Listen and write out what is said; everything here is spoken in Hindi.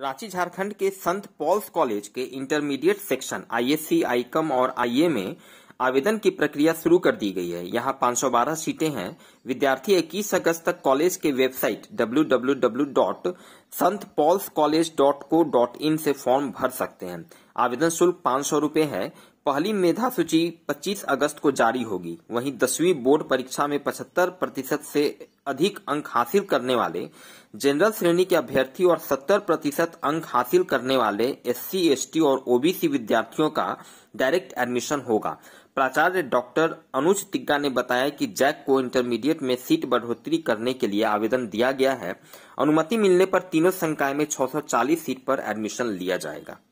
रांची झारखंड के संत पॉल्स कॉलेज के इंटरमीडिएट सेक्शन आईएससी आईकम और आईए में आवेदन की प्रक्रिया शुरू कर दी गई है यहां 512 सीटें हैं विद्यार्थी 21 अगस्त तक कॉलेज के वेबसाइट डब्ल्यू से फॉर्म भर सकते हैं आवेदन शुल्क पाँच सौ है पहली मेधा सूची 25 अगस्त को जारी होगी वहीं दसवीं बोर्ड परीक्षा में 75 प्रतिशत से अधिक अंक हासिल करने वाले जनरल श्रेणी के अभ्यर्थी और 70 प्रतिशत अंक हासिल करने वाले एससी, एसटी और ओबीसी विद्यार्थियों का डायरेक्ट एडमिशन होगा प्राचार्य डॉक्टर अनुज तिग्गा ने बताया कि जैक को इंटरमीडिएट में सीट बढ़ोतरी करने के लिए आवेदन दिया गया है अनुमति मिलने पर तीनों संकाय में 640 सीट पर एडमिशन लिया जाएगा